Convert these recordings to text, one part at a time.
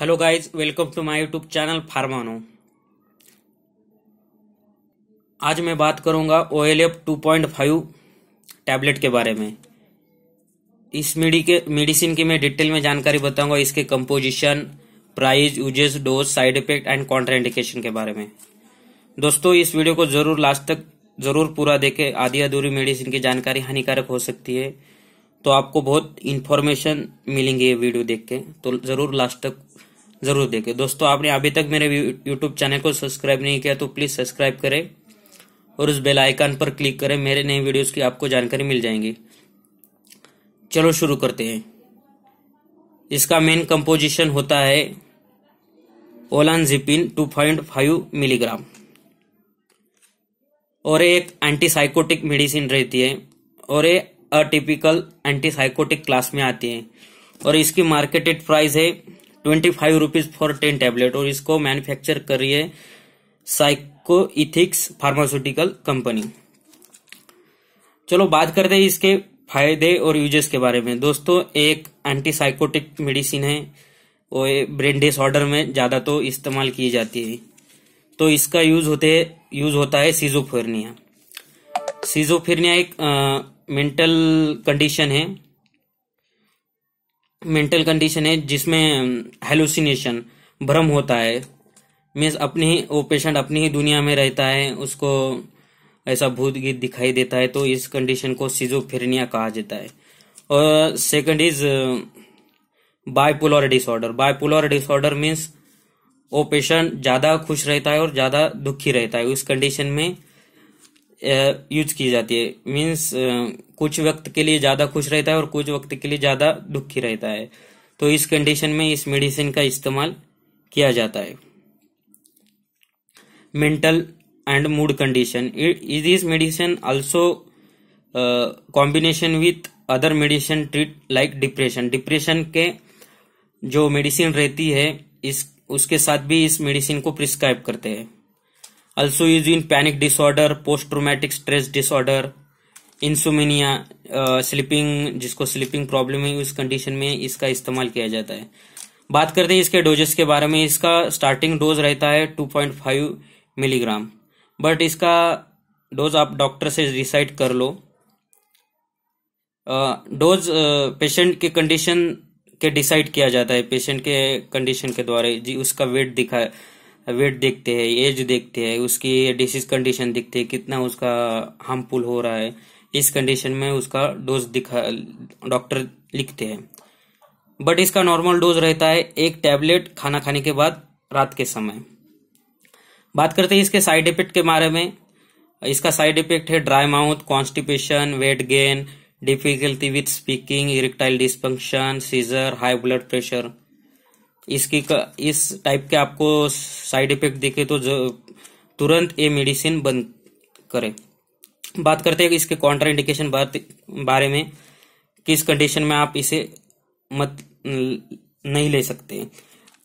hello guys welcome to my YouTube channel Pharmano आज मैं बात करूंगा O L F two point five tablet के बारे में इस मेडी के मेडिसिन की मैं डिटेल में जानकारी बताऊंगा इसके composition price uses dose side effect and contraindication के बारे में दोस्तों इस वीडियो को जरूर लास्ट तक जरूर पूरा देखें आधी अधूरी मेडिसिन की जानकारी हानिकारक हो सकती है तो आपको बहुत इन्फॉर्मेशन मिलेंगी ये वीडियो देख के तो जरूर लास्ट तक जरूर देखें दोस्तों आपने अभी तक मेरे यूट्यूब चैनल को सब्सक्राइब नहीं किया तो प्लीज सब्सक्राइब करें और उस बेल आइकन पर क्लिक करें मेरे नए वीडियोस की आपको जानकारी मिल जाएंगी चलो शुरू करते हैं इसका मेन कंपोजिशन होता है ओलानजिपिन 2.5 मिलीग्राम और एक एंटीसाइकोटिक मेडिसिन रहती है और ये अटिपिकल एंटीसाइकोटिक क्लास में आती है और इसकी मार्केटेड प्राइस है twenty five rupees for ten tablet और इसको मैन्युफैक्चर कर रही है साइको इथिक्स फार्मास्यूटिकल कंपनी चलो बात करते हैं इसके फायदे और यूजेस के बारे में दोस्तों एक एंटीसाइकोटिक मेडिसिन है और ब्रेन डिसऑर्डर में ज्यादा तो इस्तेमाल की जाती है तो इसका यूज होते यूज होता है सीजोफेरनिया सीजोफेरनिया एक मेंटल कंडीशन है मेंटल कंडीशन है जिसमें हेलुसिनेशन भ्रम होता है मीन्स अपनी ही वो पेशेंट अपनी ही दुनिया में रहता है उसको ऐसा भूत गीत दिखाई देता है तो इस कंडीशन को फिरनिया कहा जाता है और second is bipolar disorder bipolar disorder means वो पेशेंट ज़्यादा खुश रहता है और ज़्यादा दुखी रहता है उस कंडीशन में यूज की जाती है मीन्स कुछ वक्त के लिए ज़्यादा खुश रहता है और कुछ वक्त के लिए ज़्यादा दुखी रहता है तो इस कंडीशन में इस मेडिसिन का इस्तेमाल किया जाता है mental and mood condition is this medicine also combination with other medicine treat like depression depression के जो मेडिसिन रहती है इस उसके साथ भी इस मेडिसिन को प्रिस्क्राइब करते हैं also is in panic disorder post traumatic stress disorder insomnia uh, sleeping jisko sleeping problem hai us condition mein iska istemal kiya jata hai बात करते हैं इसके डोजेस के बारे में इसका स्टार्टिंग डोज रहता है 2.5 मिलीग्राम बट इसका डोज आप डॉक्टर से डिसाइड कर लो डोज पेशेंट के कंडीशन के डिसाइड किया जाता है पेशेंट के कंडीशन के द्वारा जी उसका वेट दिखा वेट देखते हैं एज देखते हैं उसकी डिसीज कंडीशन देखते हैं कितना उसका हार्मफुल हो रहा है इस कंडीशन में उसका डोज दिखा डॉक्टर लिखते हैं बट इसका नॉर्मल डोज रहता है एक टैबलेट खाना खाने के बाद रात के समय बात करते हैं इसके साइड इफेक्ट के बारे में इसका साइड इफेक्ट है dry mouth constipation weight gain difficulty with speaking erectile dysfunction seizure high blood pressure इसकी इस टाइप के आपको साइड इफेक्ट दिखे तो तुरंत ये मेडिसिन बंद करें बात करते हैं इसके कॉन्ट्रा इंडिकेशन बारे में किस कंडीशन में आप इसे मत नहीं ले सकते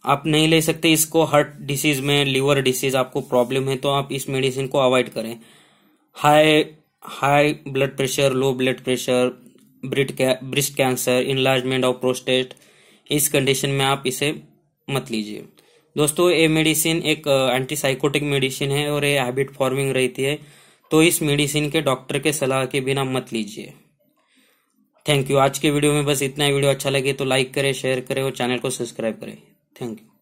आप नहीं ले सकते इसको हार्ट डिसीज में लीवर डिसीज आपको प्रॉब्लम है तो आप इस मेडिसिन को अवॉइड करें high high blood pressure low blood pressure ब्रिट breast cancer enlargement of prostate इस कंडीशन में आप इसे मत लीजिए दोस्तों ये मेडिसिन एक एंटीसाइकोटिक मेडिसिन है और ये हैबिट फॉर्मिंग रहती है तो इस मेडिसिन के डॉक्टर के सलाह के बिना मत लीजिए थैंक यू आज के वीडियो में बस इतना ही वीडियो अच्छा लगे तो लाइक करें शेयर करें और चैनल को सब्सक्राइब करें थैंक यू